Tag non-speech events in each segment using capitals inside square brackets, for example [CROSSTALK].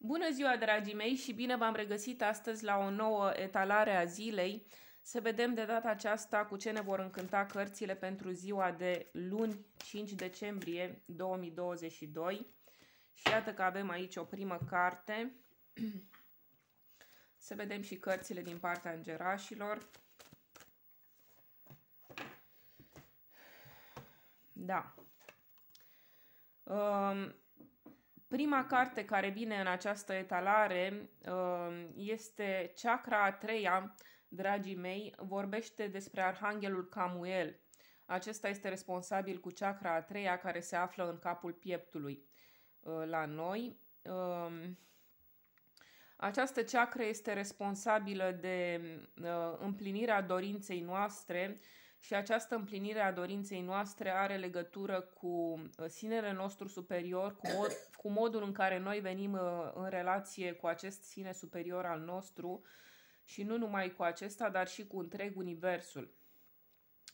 Bună ziua, dragii mei, și bine v-am regăsit astăzi la o nouă etalare a zilei. Să vedem de data aceasta cu ce ne vor încânta cărțile pentru ziua de luni, 5 decembrie 2022. Și iată că avem aici o primă carte. [CLEARS THROAT] Să vedem și cărțile din partea îngerașilor. Da. Um, Prima carte care vine în această etalare um, este Chakra a treia, dragii mei, vorbește despre Arhanghelul Camuel. Acesta este responsabil cu chakra a treia care se află în capul pieptului uh, la noi. Um, această chakra este responsabilă de uh, împlinirea dorinței noastre și această împlinire a dorinței noastre are legătură cu uh, sinele nostru superior, cu, mod, cu modul în care noi venim uh, în relație cu acest sine superior al nostru și nu numai cu acesta, dar și cu întreg universul.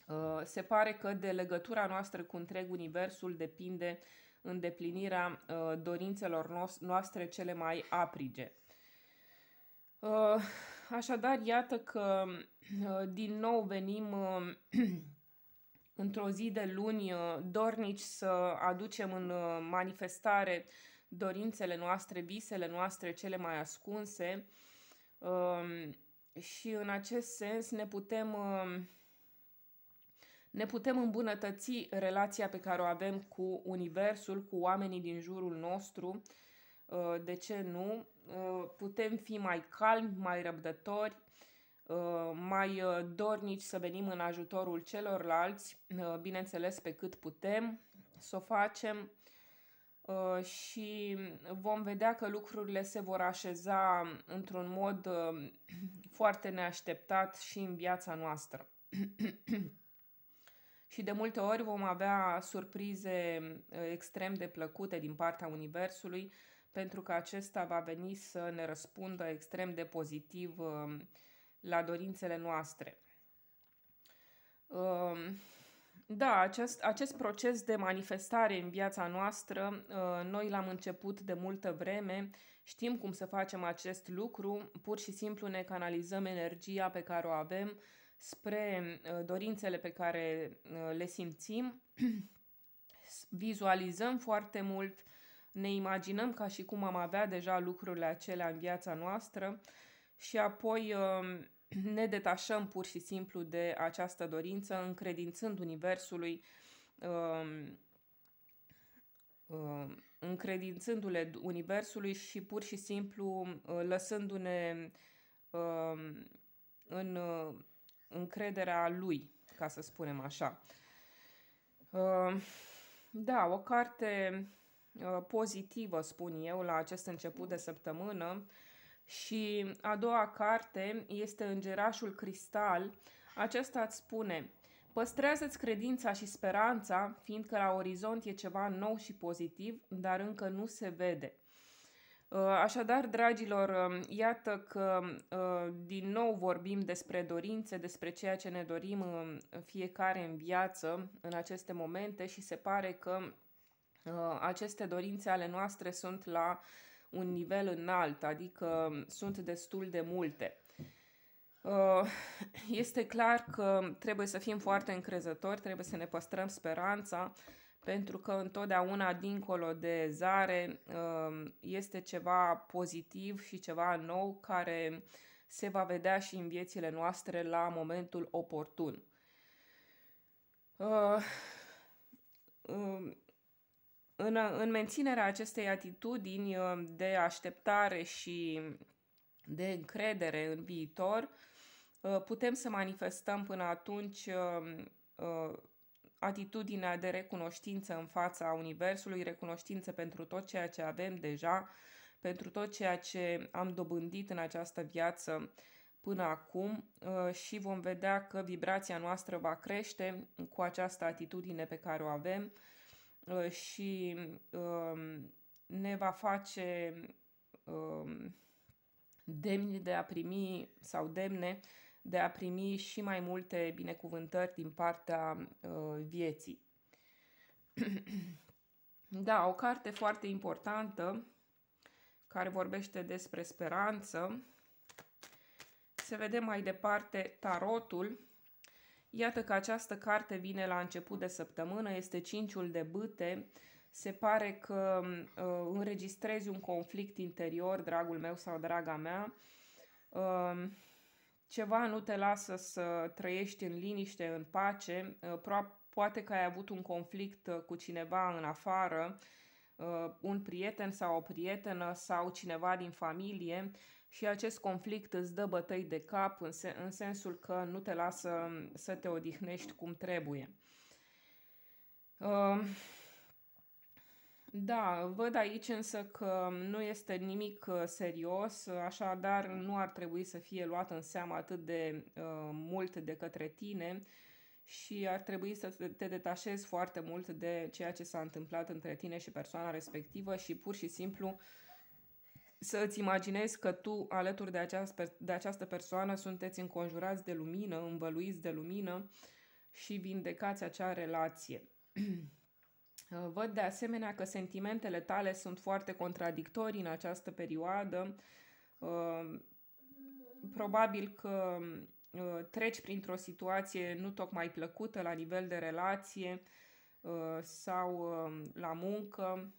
Uh, se pare că de legătura noastră cu întreg universul depinde îndeplinirea dorințelor noastre cele mai aprige. Așadar, iată că uh, din nou venim uh, [CLEARS THROAT] într-o zi de luni uh, dornici să aducem în manifestare dorințele noastre, visele noastre cele mai ascunse um, și în acest sens ne putem um, ne putem îmbunătăți relația pe care o avem cu Universul, cu oamenii din jurul nostru, Uh, de ce nu, uh, putem fi mai calmi, mai răbdători, uh, mai dornici să venim în ajutorul celorlalți, bineînțeles pe cât putem să o facem și vom vedea că lucrurile se vor așeza într-un mod [CLEARS THROAT] foarte neașteptat și în viața noastră. [CLEARS THROAT] și de multe ori vom avea surprize extrem de plăcute din partea Universului pentru că acesta va veni să ne răspundă extrem de pozitiv um, la dorințele noastre. Um, da, acest, acest proces de manifestare în viața noastră, uh, noi l-am început de multă vreme, știm cum să facem acest lucru, pur și simplu ne canalizăm energia pe care o avem spre uh, dorințele pe care uh, le simțim, [CLEARS THROAT] vizualizăm foarte mult, uh, ne imaginăm ca și cum am avea deja lucrurile acelea în viața noastră și apoi um, ne detașăm pur și simplu de această dorință, încredințând Universului, um, um, încredințându-le Universului și pur și simplu uh, lăsându-ne în uh, încrederea lui, ca să spunem așa. Da, o carte Uh, pozitivă, spun eu, la acest început de săptămână. Și a doua carte este Îngerașul Cristal. Acesta îți spune, păstrează-ți credința și speranța, fiindcă la orizont e ceva nou și pozitiv, dar încă nu se vede. Uh, așadar, dragilor, um, iată că uh, din nou vorbim despre dorințe, despre ceea ce ne dorim um, fiecare în viață în aceste momente și se pare că Uh, aceste dorințe ale noastre sunt la un nivel înalt, adică um, sunt destul de multe. Uh, [LAUGHS] este clar că trebuie să fim foarte încrezători, trebuie să ne păstrăm speranța, pentru că întotdeauna, dincolo de zare, um, este ceva pozitiv și ceva nou care se va vedea și în viețile noastre la momentul oportun. Uh, um, în, în menținerea acestei atitudini um, de așteptare și de încredere în viitor, uh, putem să manifestăm până atunci um, uh, atitudinea de recunoștință în fața Universului, recunoștință pentru tot ceea ce avem deja, pentru tot ceea ce am dobândit în această viață până acum uh, și vom vedea că vibrația noastră va crește cu această atitudine pe care o avem Uh, și um, ne va face um, demni de a primi sau demne de a primi și mai multe binecuvântări din partea uh, vieții. [CLEARS THROAT] Da, o carte foarte importantă care vorbește despre speranță. Se vede mai departe tarotul, Iată că această carte vine la început de săptămână, este Cinciul de bâte. Se pare că uh, înregistrezi un conflict interior, dragul meu sau draga mea. Uh, ceva nu te lasă să trăiești în liniște, în pace. Uh, poate că ai avut un conflict uh, cu cineva în afară, uh, un prieten sau o prietenă sau cineva din familie și acest conflict îți dă bătăi de cap în, se- în sensul că nu te lasă mm, să te odihnești cum trebuie. Uh, da, văd aici însă că mm, nu este nimic uh, serios, așadar nu ar trebui să fie luat în seamă atât de uh, mult de către tine și ar trebui să te detașezi foarte mult de ceea ce s-a întâmplat între tine și persoana respectivă și pur și simplu uh, să îți imaginezi că tu, alături de, această, de această persoană, sunteți înconjurați de lumină, învăluiți de lumină și vindecați acea relație. [CLEARS THROAT] Văd de asemenea că sentimentele tale sunt foarte contradictorii în această perioadă. Uh, probabil că uh, treci printr-o situație nu tocmai plăcută la nivel de relație uh, sau la muncă,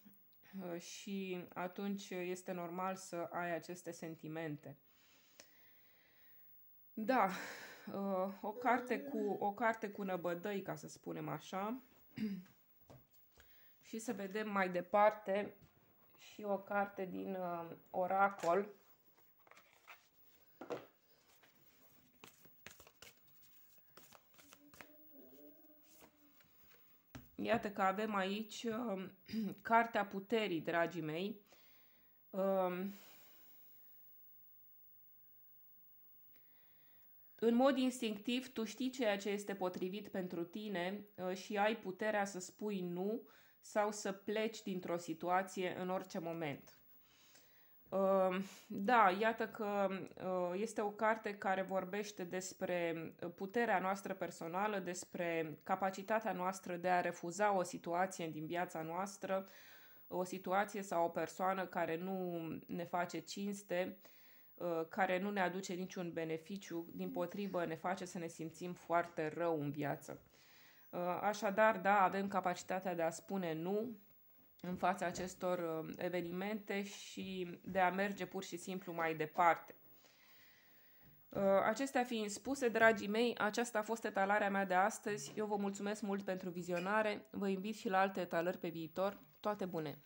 Uh, și atunci este normal să ai aceste sentimente. Da, uh, o carte cu, o carte cu năbădăi, ca să spunem așa. [CLEARS THROAT] și să vedem mai departe și o carte din uh, oracol Iată că avem aici uh, [CLEARS THROAT] Cartea Puterii, dragii mei. Uh, în mod instinctiv, tu știi ceea ce este potrivit pentru tine uh, și ai puterea să spui nu sau să pleci dintr-o situație în orice moment. Da, iată că uh, este o carte care vorbește despre puterea noastră personală, despre capacitatea noastră de a refuza o situație din viața noastră, o situație sau o persoană care nu ne face cinste, uh, care nu ne aduce niciun beneficiu, din potrivă ne face să ne simțim foarte rău în viață. Uh, așadar, da, avem capacitatea de a spune nu, în fața acestor um, evenimente și de a merge pur și simplu mai departe. Uh, acestea fiind spuse, dragii mei, aceasta a fost etalarea mea de astăzi. Eu vă mulțumesc mult pentru vizionare, vă invit și la alte etalări pe viitor. Toate bune!